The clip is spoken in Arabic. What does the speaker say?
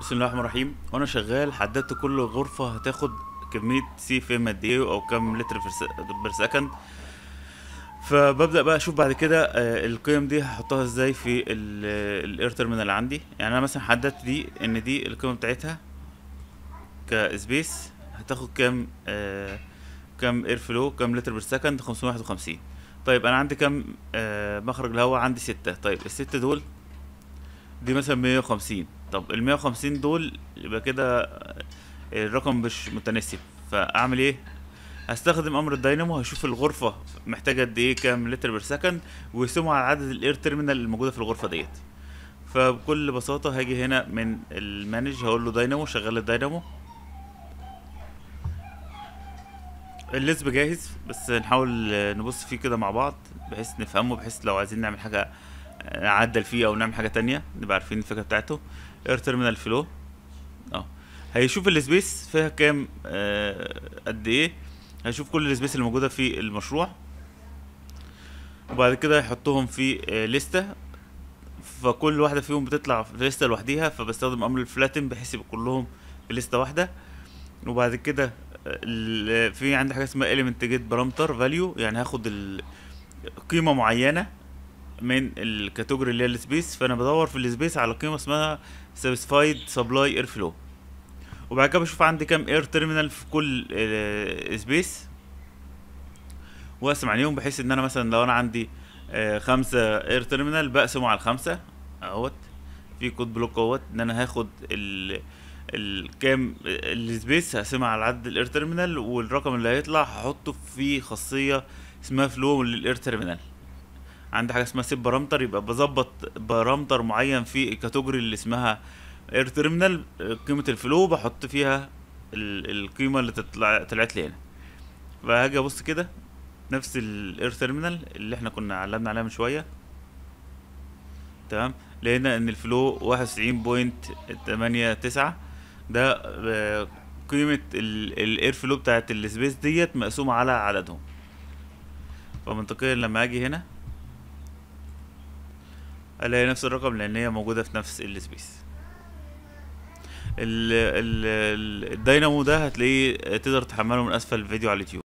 بسم الله الرحمن الرحيم وانا شغال حددت كل غرفه هتاخد كميه سي في ام قد ايه او كام لتر بير سكند فببدا بقى اشوف بعد كده آه، القيم دي هحطها ازاي في الاير تيرمينال عندي يعني انا مثلا حددت دي ان دي القيمه بتاعتها كسبيس هتاخد كام آه، كام اير فلو كام لتر بير سكند 551 طيب انا عندي كام آه، مخرج الهواء عندي ستة طيب الستة دول دي مثلا 150 طب ال 150 دول يبقى كده الرقم مش متناسب فاعمل ايه هستخدم امر الداينامو هشوف الغرفه محتاجه قد ايه كام لتر بير سكند ويقسمه على عدد الاير تيرمينال الموجوده في الغرفه ديت فبكل بساطه هاجي هنا من المانج هقول له داينامو شغل الداينامو الليزب جاهز بس نحاول نبص فيه كده مع بعض بحيث نفهمه بحيث لو عايزين نعمل حاجه نعدل فيه او نعمل حاجه تانية نبقى عارفين الفكره بتاعته اير تيرمينال فلو اه هيشوف السبيس فيها كام آه قد ايه هيشوف كل السبيس اللي موجوده في المشروع وبعد كده هيحطهم في آه لستة فكل واحده فيهم بتطلع في لستة لوحديها فبستخدم امر الفلاتن بحيث يبقوا كلهم في لستة واحده وبعد كده آه، في عندي حاجه اسمها element جيت بارامتر فاليو يعني هاخد قيمه معينه من الكاتيجوري اللي هي السبيس فانا بدور في السبيس على قيمه اسمها ساتيسفايد سبلاي اير فلو وبعد كده بشوف عندي كام اير تيرمينال في كل سبيس آه، واقسم عليهم بحيث ان انا مثلا لو انا عندي آه، خمسة اير تيرمينال بقسمه على الخمسة اهوت في كود بلوك اهوت ان انا هاخد ال الكام السبيس هقسمها على عدد الاير تيرمينال والرقم اللي هيطلع هحطه في خاصية اسمها فلو للاير تيرمينال عندي حاجه اسمها سيب بارامتر يبقى بظبط بارامتر معين في الكاتيجوري اللي اسمها اير تيرمينال قيمه الفلو بحط فيها القيمه اللي تطلع طلعت لي هنا فهاجي ابص كده نفس الاير تيرمينال اللي احنا كنا علمنا عليها من شويه تمام لقينا ان الفلو واحد وتسعين بوينت تمانية تسعة ده آه، قيمة الاير فلو بتاعت السبيس ديت مقسومة على عددهم فمنطقيا لما اجي هنا اللي هي نفس الرقم لان هي موجوده في نفس السبيس الدينامو ده هتلاقيه تقدر تحمله من اسفل الفيديو على اليوتيوب